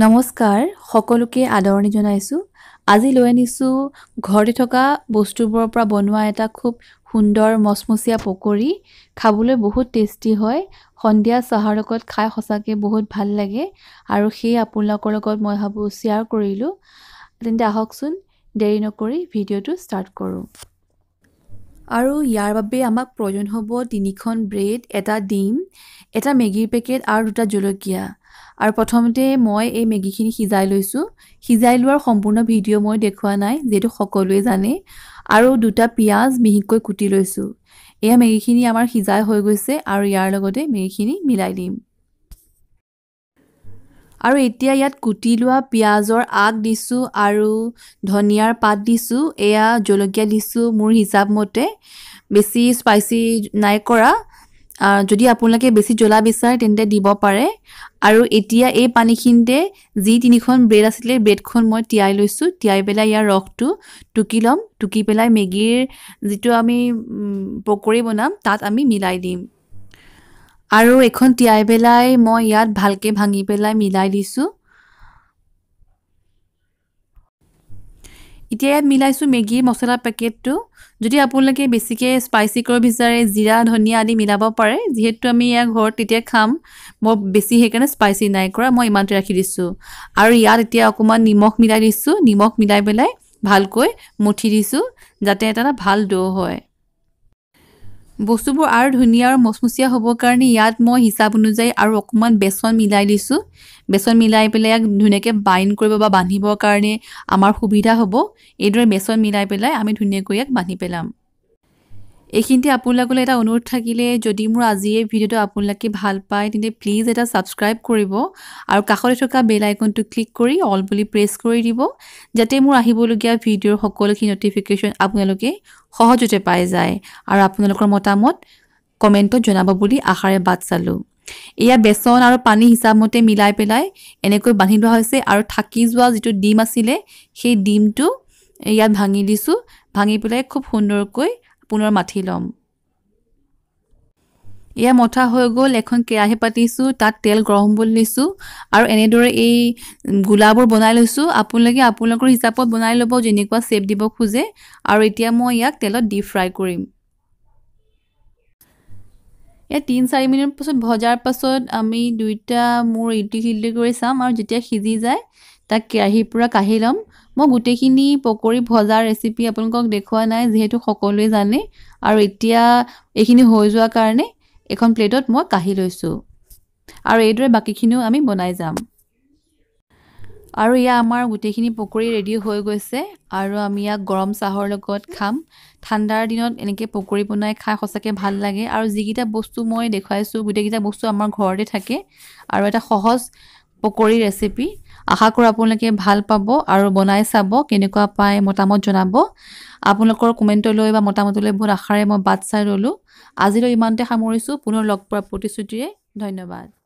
নমস্কাৰ সকলোকে আদৰণি জনাইছোঁ আজি লৈ আনিছোঁ ঘৰতে থকা বস্তুবোৰৰ পৰা বনোৱা এটা খুব সুন্দৰ মচমচীয়া পকৰী খাবলৈ বহুত টেষ্টি হয় সন্ধিয়া চাহৰ লগত খাই সঁচাকৈ বহুত ভাল লাগে আৰু সেই আপোনালোকৰ লগত মই ভাবোঁ শ্বেয়াৰ কৰিলোঁ তেন্তে আহকচোন দেৰি নকৰি ভিডিঅ'টো ষ্টাৰ্ট কৰোঁ আৰু ইয়াৰ বাবে আমাক প্ৰয়োজন হ'ব তিনিখন ব্ৰেড এটা ডিম এটা মেগীৰ পেকেট আৰু দুটা জলকীয়া আৰু প্ৰথমতে মই এই মেগীখিনি সিজাই লৈছোঁ সিজাই লোৱাৰ সম্পূৰ্ণ ভিডিঅ' মই দেখুওৱা নাই যিহেতু সকলোৱে জানে আৰু দুটা পিঁয়াজ মিহিকৈ কুটি লৈছোঁ এয়া মেগীখিনি আমাৰ সিজাই হৈ গৈছে আৰু ইয়াৰ লগতে মেগীখিনি মিলাই দিম আৰু এতিয়া ইয়াত কুটি লোৱা পিঁয়াজৰ আগ দিছোঁ আৰু ধনিয়াৰ পাত দিছোঁ এয়া জলকীয়া দিছোঁ মোৰ হিচাপ মতে বেছি স্পাইচি নাই কৰা যদি আপোনালোকে বেছি জ্বলা বিচাৰে তেন্তে দিব পাৰে আৰু এতিয়া এই পানীখিনিতে যি তিনিখন ব্ৰেড আছিলে ব্ৰেডখন মই তিয়াই লৈছোঁ তিয়াই পেলাই ইয়াৰ ৰসটো টুকি ল'ম টুকি পেলাই মেগীৰ যিটো আমি পকৰি বনাম তাত আমি মিলাই দিম আৰু এখন তিয়াই পেলাই মই ইয়াত ভালকৈ ভাঙি পেলাই মিলাই দিছোঁ এতিয়া ইয়াত মিলাইছোঁ মেগী মছলা পেকেটটো যদি আপোনালোকে বেছিকৈ স্পাইচি কৰিব বিচাৰে জিৰা ধনিয়া আদি মিলাব পাৰে যিহেতু আমি ইয়াৰ ঘৰত তেতিয়া খাম মই বেছি সেইকাৰণে স্পাইচি নাই কৰা মই ইমানটো ৰাখি দিছোঁ আৰু ইয়াত এতিয়া অকণমান নিমখ মিলাই দিছোঁ নিমখ মিলাই পেলাই ভালকৈ মঠি দিছোঁ যাতে এটা ভাল ড' হয় বস্তুবোৰ আৰু ধুনীয়া আৰু মচমচীয়া হ'বৰ কাৰণে ইয়াত মই হিচাপ অনুযায়ী আৰু অকণমান বেচন মিলাই দিছোঁ বেচন মিলাই পেলাই ইয়াক ধুনীয়াকৈ বাইণ্ড কৰিব বা বান্ধিবৰ কাৰণে আমাৰ সুবিধা হ'ব এইদৰে বেচন মিলাই পেলাই আমি ধুনীয়াকৈ ইয়াক বান্ধি পেলাম এইখিনিতে আপোনালোকলৈ এটা অনুৰোধ থাকিলে যদি মোৰ আজিয়ে ভিডিঅ'টো আপোনালোকে ভাল পায় তেন্তে প্লিজ এটা ছাবস্ক্ৰাইব কৰিব আৰু কাষতে থকা বেল আইকনটো ক্লিক কৰি অল বুলি প্ৰেছ কৰি দিব যাতে মোৰ আহিবলগীয়া ভিডিঅ'ৰ সকলোখিনি ন'টিফিকেশ্যন আপোনালোকে সহজতে পাই যায় আৰু আপোনালোকৰ মতামত কমেণ্টত জনাব বুলি আশাৰে বাট চালোঁ এয়া বেচন আৰু পানী হিচাপমতে মিলাই পেলাই এনেকৈ বান্ধি লোৱা হৈছে আৰু থাকি যোৱা যিটো ডিম আছিলে সেই ডিমটো ইয়াত ভাঙি দিছোঁ ভাঙি পেলাই খুব সুন্দৰকৈ পুনৰ মাঠি ল'ম এয়া মঠা হৈ গ'ল এখন কেৰাহী পাতিছোঁ তাত তেল গৰম বুলি লৈছোঁ আৰু এনেদৰে এই গোলাবোৰ বনাই লৈছোঁ আপোনালোকে আপোনালোকৰ হিচাপত বনাই ল'ব যেনেকুৱা চেপ দিব খোজে আৰু এতিয়া মই ইয়াক তেলত ডিপ ফ্ৰাই কৰিম এই তিনি চাৰি মিনিট পাছত ভজাৰ পাছত আমি দুইটা মোৰ ইডলি সিডলি কৰি চাম আৰু যেতিয়া সিজি যায় তাক কেৰাহীৰ পৰা কাঢ়ি ল'ম মই গোটেইখিনি পকৰি ভজা ৰেচিপি আপোনালোকক দেখুওৱা নাই যিহেতু সকলোৱে জানে আৰু এতিয়া এইখিনি হৈ যোৱাৰ কাৰণে এখন প্লেটত মই কাঢ়ি লৈছোঁ আৰু এইদৰে বাকীখিনিও আমি বনাই যাম আৰু ইয়াৰ আমাৰ গোটেইখিনি পকৰি ৰেডি হৈ গৈছে আৰু আমি ইয়াক গৰম চাহৰ লগত খাম ঠাণ্ডাৰ দিনত এনেকৈ পকৰি বনাই খাই সঁচাকৈ ভাল লাগে আৰু যিকেইটা বস্তু মই দেখুৱাইছোঁ গোটেইকেইটা বস্তু আমাৰ ঘৰতে থাকে আৰু এটা সহজ পকৰি ৰেচিপি আশা কৰোঁ আপোনালোকে ভাল পাব আৰু বনাই চাব কেনেকুৱা পায় মতামত জনাব আপোনালোকৰ কমেণ্টলৈ বা মতামতলৈ বহুত আশাৰে মই বাট চাই ৰ'লোঁ আজিলৈ ইমানতে সামৰিছোঁ পুনৰ লগ পোৱাৰ প্ৰতিশ্ৰুতিৰে ধন্যবাদ